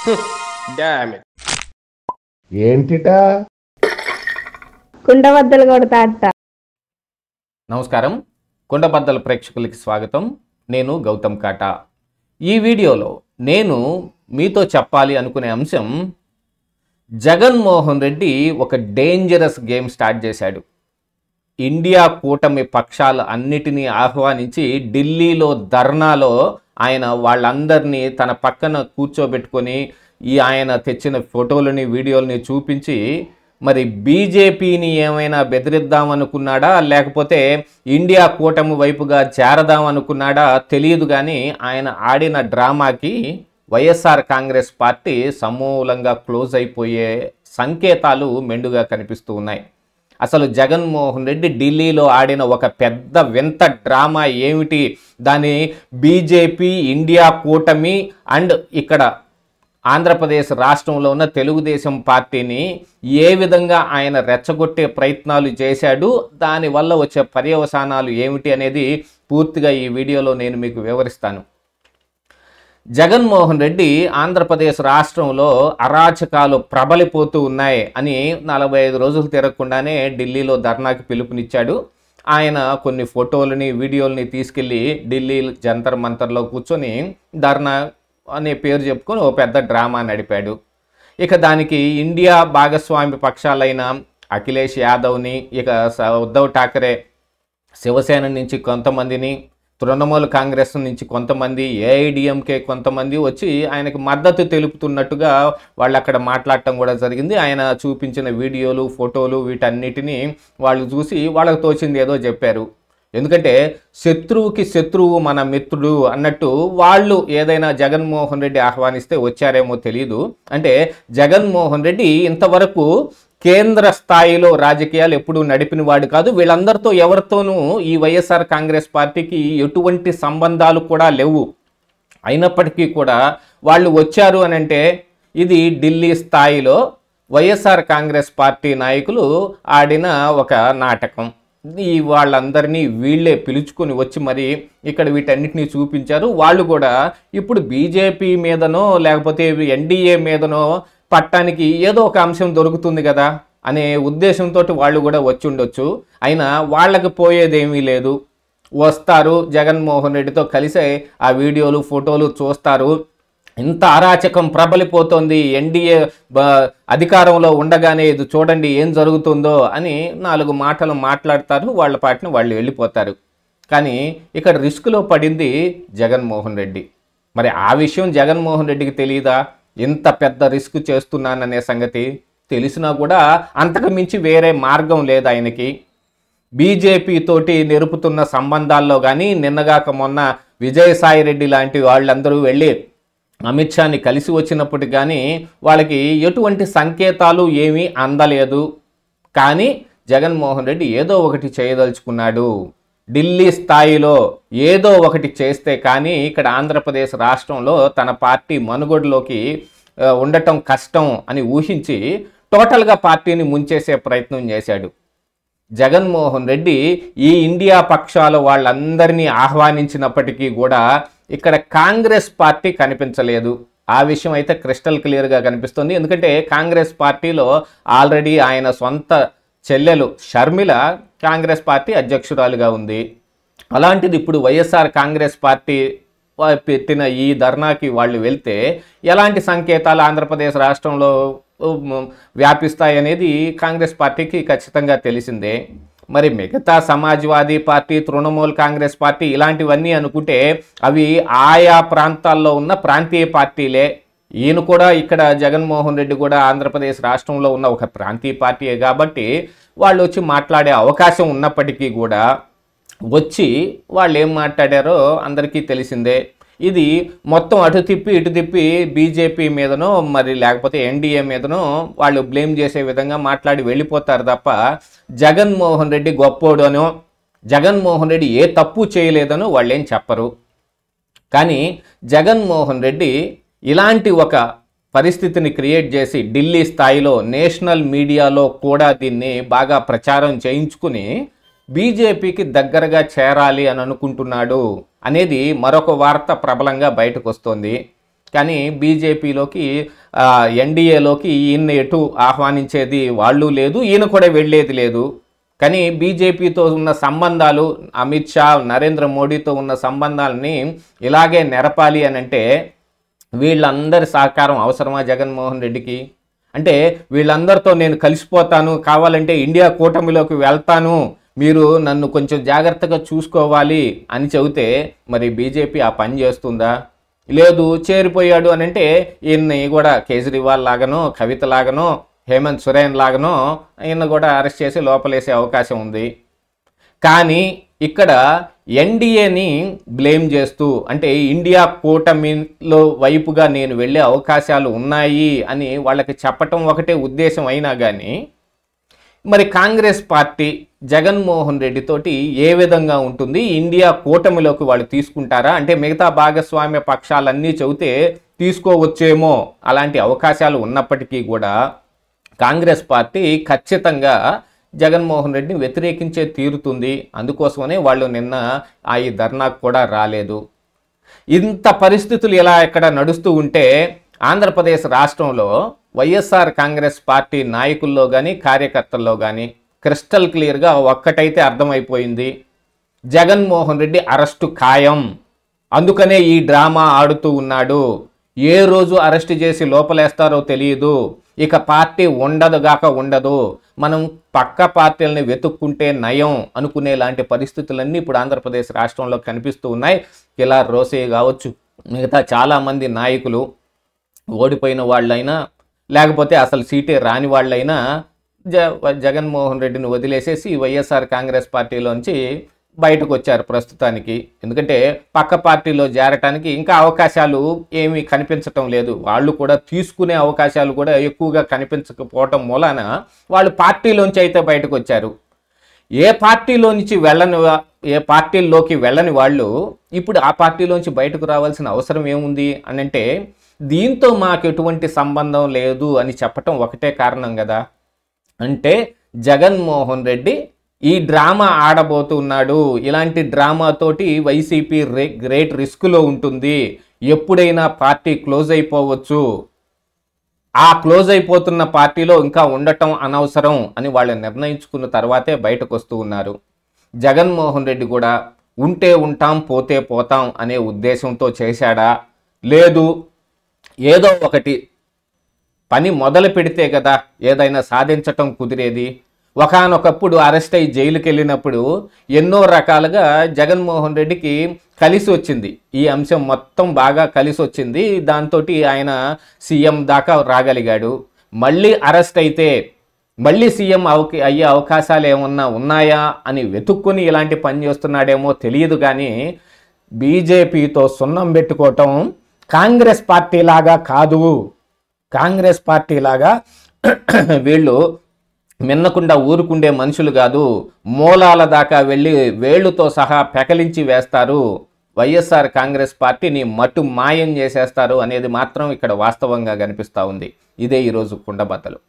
ఏంటిట కుండబద్దలు కొడతా అట్ట నమస్కారం కుండబద్దల ప్రేక్షకులకి స్వాగతం నేను గౌతమ్ కాటా ఈ వీడియోలో నేను మీతో చెప్పాలి అనుకునే అంశం జగన్మోహన్ రెడ్డి ఒక డేంజరస్ గేమ్ స్టార్ట్ చేశాడు ఇండియా కూటమి పక్షాలు అన్నిటినీ ఆహ్వానించి ఢిల్లీలో ధర్నాలో ఆయన వాళ్ళందరినీ తన పక్కన కూర్చోబెట్టుకొని ఈ ఆయన తెచ్చిన ఫోటోలని వీడియోలని చూపించి మరి బీజేపీని ఏమైనా బెదిరిద్దామనుకున్నాడా లేకపోతే ఇండియా కూటమి వైపుగా చేరదామనుకున్నాడా తెలియదు కానీ ఆయన ఆడిన డ్రామాకి వైఎస్ఆర్ కాంగ్రెస్ పార్టీ సమూలంగా క్లోజ్ అయిపోయే సంకేతాలు మెండుగా కనిపిస్తూ ఉన్నాయి అసలు జగన్మోహన్ రెడ్డి ఢిల్లీలో ఆడిన ఒక పెద్ద వింత డ్రామా ఏమిటి దాని బీజేపీ ఇండియా కూటమి అండ్ ఇక్కడ ఆంధ్రప్రదేశ్ రాష్ట్రంలో ఉన్న తెలుగుదేశం పార్టీని ఏ విధంగా ఆయన రెచ్చగొట్టే ప్రయత్నాలు చేశాడు దానివల్ల వచ్చే పర్యవసానాలు ఏమిటి అనేది పూర్తిగా ఈ వీడియోలో నేను మీకు వివరిస్తాను జగన్మోహన్ రెడ్డి ఆంధ్రప్రదేశ్ రాష్ట్రంలో అరాచకాలు ప్రబలిపోతూ ఉన్నాయి అని నలభై ఐదు రోజులు తిరగకుండానే ఢిల్లీలో ధర్నాకి పిలుపునిచ్చాడు ఆయన కొన్ని ఫోటోలని వీడియోలని తీసుకెళ్ళి ఢిల్లీ జంతర్ మంతర్లో కూర్చొని ధర్నా అనే పేరు చెప్పుకొని ఓ పెద్ద డ్రామా నడిపాడు ఇక దానికి ఇండియా భాగస్వామి పక్షాలైన అఖిలేష్ యాదవ్ని ఇక ఉద్ధవ్ ఠాకరే శివసేన నుంచి కొంతమందిని తృణమూల్ కాంగ్రెస్ నుంచి కొంతమంది ఏఐడిఎంకే కొంతమంది వచ్చి ఆయనకు మద్దతు తెలుపుతున్నట్టుగా వాళ్ళు అక్కడ మాట్లాడటం కూడా జరిగింది ఆయన చూపించిన వీడియోలు ఫోటోలు వీటన్నిటినీ వాళ్ళు చూసి వాళ్ళకు తోచింది ఏదో చెప్పారు ఎందుకంటే శత్రువుకి శత్రువు మన మిత్రుడు అన్నట్టు వాళ్ళు ఏదైనా జగన్మోహన్ రెడ్డి ఆహ్వానిస్తే వచ్చారేమో తెలియదు అంటే జగన్మోహన్ రెడ్డి ఇంతవరకు కేంద్ర స్థాయిలో రాజకీయాలు ఎప్పుడూ నడిపిన వాడు కాదు వీళ్ళందరితో ఎవరితోనూ ఈ వైఎస్ఆర్ కాంగ్రెస్ పార్టీకి ఎటువంటి సంబంధాలు కూడా లేవు అయినప్పటికీ కూడా వాళ్ళు వచ్చారు అని అంటే ఇది ఢిల్లీ స్థాయిలో వైఎస్ఆర్ కాంగ్రెస్ పార్టీ నాయకులు ఆడిన ఒక నాటకం ఈ వాళ్ళందరినీ వీళ్ళే పిలుచుకొని వచ్చి మరి ఇక్కడ వీటన్నిటిని చూపించారు వాళ్ళు కూడా ఇప్పుడు బీజేపీ మీదనో లేకపోతే ఎన్డీఏ మీదనో పట్టానికి ఏదో ఒక అంశం దొరుకుతుంది కదా అనే ఉద్దేశంతో వాళ్ళు కూడా వచ్చి ఉండొచ్చు అయినా వాళ్ళకి పోయేదేమీ లేదు వస్తారు జగన్మోహన్ రెడ్డితో కలిసే ఆ వీడియోలు ఫోటోలు చూస్తారు ఇంత అరాచకం ప్రబలిపోతుంది ఎన్డీఏ అధికారంలో ఉండగానే ఇది చూడండి ఏం జరుగుతుందో అని నాలుగు మాటలు మాట్లాడతారు వాళ్ళ పాటిని వాళ్ళు వెళ్ళిపోతారు కానీ ఇక్కడ రిస్క్లో పడింది జగన్మోహన్ రెడ్డి మరి ఆ విషయం జగన్మోహన్ రెడ్డికి తెలియదా ఇంత పెద్ద రిస్క్ చేస్తున్నాననే సంగతి తెలిసినా కూడా అంతకు మించి వేరే మార్గం లేదు ఆయనకి బీజేపీతోటి నెరుపుతున్న సంబంధాల్లో కానీ నిన్నగాక మొన్న విజయసాయి రెడ్డి లాంటి వాళ్ళందరూ వెళ్ళి అమిత్ షాని కలిసి వచ్చినప్పుడు కానీ వాళ్ళకి ఎటువంటి సంకేతాలు ఏమీ అందలేదు కానీ జగన్మోహన్ రెడ్డి ఏదో ఒకటి చేయదలుచుకున్నాడు ఢిల్లీ స్థాయిలో ఏదో ఒకటి చేస్తే కానీ ఇక్కడ ఆంధ్రప్రదేశ్ రాష్ట్రంలో తన పార్టీ మనుగడలోకి ఉండటం కష్టం అని ఊహించి టోటల్గా పార్టీని ముంచేసే ప్రయత్నం చేశాడు జగన్మోహన్ రెడ్డి ఈ ఇండియా పక్షాలు వాళ్ళందరినీ ఆహ్వానించినప్పటికీ కూడా ఇక్కడ కాంగ్రెస్ పార్టీ కనిపించలేదు ఆ విషయం అయితే క్రిస్టల్ క్లియర్గా కనిపిస్తుంది ఎందుకంటే కాంగ్రెస్ పార్టీలో ఆల్రెడీ ఆయన సొంత చెల్లెలు షర్మిల కాంగ్రెస్ పార్టీ అధ్యక్షురాలుగా ఉంది అలాంటిది ఇప్పుడు వైఎస్ఆర్ కాంగ్రెస్ పార్టీ పెట్టిన ఈ ధర్నాకి వాళ్ళు వెళ్తే ఎలాంటి సంకేతాలు ఆంధ్రప్రదేశ్ రాష్ట్రంలో వ్యాపిస్తాయనేది కాంగ్రెస్ పార్టీకి ఖచ్చితంగా తెలిసిందే మరి మిగతా సమాజ్వాదీ పార్టీ తృణమూల్ కాంగ్రెస్ పార్టీ ఇలాంటివన్నీ అనుకుంటే అవి ఆయా ప్రాంతాల్లో ఉన్న ప్రాంతీయ పార్టీలే ఈయన కూడా ఇక్కడ జగన్మోహన్ రెడ్డి కూడా ఆంధ్రప్రదేశ్ రాష్ట్రంలో ఉన్న ఒక ప్రాంతీయ పార్టీయే కాబట్టి వాళ్ళు వచ్చి మాట్లాడే అవకాశం ఉన్నప్పటికీ కూడా వచ్చి వాళ్ళు ఏం మాట్లాడారో అందరికీ తెలిసిందే ఇది మొత్తం అటు తిప్పి ఇటు తిప్పి బీజేపీ మీదనో మరి లేకపోతే ఎన్డీఏ మీదనో వాళ్ళు బ్లేమ్ చేసే విధంగా మాట్లాడి వెళ్ళిపోతారు తప్ప జగన్మోహన్ రెడ్డి గొప్పోడనో జగన్మోహన్ రెడ్డి ఏ తప్పు చేయలేదనో ఏం చెప్పరు కానీ జగన్మోహన్ రెడ్డి ఇలాంటి ఒక పరిస్థితిని క్రియేట్ చేసి ఢిల్లీ స్థాయిలో నేషనల్ మీడియాలో కూడా దీన్ని బాగా ప్రచారం చేయించుకుని బీజేపీకి దగ్గరగా చేరాలి అని అనుకుంటున్నాడు అనేది మరొక వార్త ప్రబలంగా బయటకు వస్తుంది కానీ బీజేపీలోకి ఎన్డీఏలోకి ఈయన ఎటు ఆహ్వానించేది వాళ్ళు లేదు ఈయన కూడా వెళ్ళేది లేదు కానీ బీజేపీతో ఉన్న సంబంధాలు అమిత్ షా నరేంద్ర మోడీతో ఉన్న సంబంధాలని ఇలాగే నెరపాలి అని అంటే వీళ్ళందరి సహకారం అవసరమా జగన్మోహన్ రెడ్డికి అంటే వీళ్ళందరితో నేను కలిసిపోతాను కావాలంటే ఇండియా కూటమిలోకి వెళ్తాను మీరు నన్ను కొంచెం జాగ్రత్తగా చూసుకోవాలి అని చెబితే మరి బీజేపీ ఆ పని చేస్తుందా లేదు చేరిపోయాడు అని అంటే ఈయన్ని కూడా కేజ్రీవాల్ లాగనో కవిత లాగనో హేమంత్ సురేన్ లాగనో ఈయన కూడా అరెస్ట్ చేసి లోపలేసే అవకాశం ఉంది కానీ ఇక్కడ ఎన్డీఏని బ్లేమ్ చేస్తూ అంటే ఇండియా కూటమిలో వైపుగా నేను వెళ్ళే అవకాశాలు ఉన్నాయి అని వాళ్ళకి చెప్పటం ఒకటే ఉద్దేశం అయినా కానీ మరి కాంగ్రెస్ పార్టీ జగన్మోహన్ రెడ్డితోటి ఏ విధంగా ఉంటుంది ఇండియా కూటమిలోకి వాళ్ళు తీసుకుంటారా అంటే మిగతా భాగస్వామ్య పక్షాలన్నీ చెబితే తీసుకోవచ్చేమో అలాంటి అవకాశాలు ఉన్నప్పటికీ కూడా కాంగ్రెస్ పార్టీ ఖచ్చితంగా జగన్మోహన్ రెడ్డిని వ్యతిరేకించే తీరుతుంది అందుకోసమనే వాళ్ళు నిన్న ఆ ఈ ధర్నాకు కూడా రాలేదు ఇంత పరిస్థితులు ఇలా ఇక్కడ నడుస్తూ ఉంటే ఆంధ్రప్రదేశ్ రాష్ట్రంలో వైఎస్ఆర్ కాంగ్రెస్ పార్టీ నాయకుల్లో కానీ కార్యకర్తల్లో కానీ క్రిస్టల్ క్లియర్గా ఒక్కటైతే అర్థమైపోయింది జగన్మోహన్ రెడ్డి అరెస్టు ఖాయం అందుకనే ఈ డ్రామా ఆడుతూ ఉన్నాడు ఏ రోజు అరెస్ట్ చేసి లోపలేస్తారో తెలియదు ఇక పార్టీ ఉండదుగాక ఉండదు మనం పక్క పార్టీలని వెతుక్కుంటే నయం అనుకునే లాంటి పరిస్థితులన్నీ ఇప్పుడు ఆంధ్రప్రదేశ్ రాష్ట్రంలో కనిపిస్తూ ఉన్నాయి ఇలా రోసే కావచ్చు మిగతా చాలామంది నాయకులు ఓడిపోయిన వాళ్ళైనా లేకపోతే అసలు సీటే రాని వాళ్ళైనా జ జగన్మోహన్ రెడ్డిని వదిలేసేసి వైఎస్ఆర్ కాంగ్రెస్ పార్టీలోంచి బయటకు వచ్చారు ప్రస్తుతానికి ఎందుకంటే పక్క పార్టీలో చేరటానికి ఇంకా అవకాశాలు ఏమీ కనిపించటం లేదు వాళ్ళు కూడా తీసుకునే అవకాశాలు కూడా ఎక్కువగా కనిపించకపోవటం మూలాన వాళ్ళు పార్టీలోంచి అయితే బయటకు వచ్చారు ఏ నుంచి వెళ్ళని ఏ పార్టీల్లోకి వెళ్ళని వాళ్ళు ఇప్పుడు ఆ పార్టీలోంచి బయటకు రావాల్సిన అవసరం ఏముంది అని అంటే దీంతో మాకు ఎటువంటి సంబంధం లేదు అని చెప్పటం ఒకటే కారణం కదా అంటే జగన్మోహన్ రెడ్డి ఈ డ్రామా ఆడబోతున్నాడు ఇలాంటి డ్రామాతోటి వైసీపీ రే గ్రేట్ రిస్క్లో ఉంటుంది ఎప్పుడైనా పార్టీ క్లోజ్ అయిపోవచ్చు ఆ క్లోజ్ అయిపోతున్న పార్టీలో ఇంకా ఉండటం అనవసరం అని వాళ్ళు నిర్ణయించుకున్న తర్వాతే బయటకు వస్తూ ఉన్నారు జగన్మోహన్ రెడ్డి కూడా ఉంటే ఉంటాం పోతే పోతాం అనే ఉద్దేశంతో చేశాడా లేదు ఏదో ఒకటి పని మొదలు పెడితే కదా ఏదైనా సాధించటం కుదిరేది ఒకనొకప్పుడు అరెస్ట్ అయ్యి జైలుకి వెళ్ళినప్పుడు ఎన్నో రకాలుగా జగన్మోహన్ రెడ్డికి కలిసి వచ్చింది ఈ అంశం మొత్తం బాగా కలిసి వచ్చింది దాంతో ఆయన సీఎం దాకా రాగలిగాడు మళ్ళీ అరెస్ట్ అయితే మళ్ళీ సీఎం అవకి అయ్యే అవకాశాలు ఏమన్నా ఉన్నాయా అని వెతుక్కుని ఇలాంటి పని చేస్తున్నాడేమో తెలియదు కానీ బీజేపీతో సున్నం పెట్టుకోవటం కాంగ్రెస్ పార్టీ లాగా కాదు కాంగ్రెస్ పార్టీ లాగా వీళ్ళు మిన్నకుండా ఊరుకుండే మనుషులు కాదు మూలాల దాకా వెళ్ళి వేళ్లుతో సహా పెకలించి వేస్తారు వైఎస్ఆర్ కాంగ్రెస్ పార్టీని మటు మాయం చేసేస్తారు అనేది మాత్రం ఇక్కడ వాస్తవంగా కనిపిస్తూ ఉంది ఇదే ఈరోజు కుండబద్దలు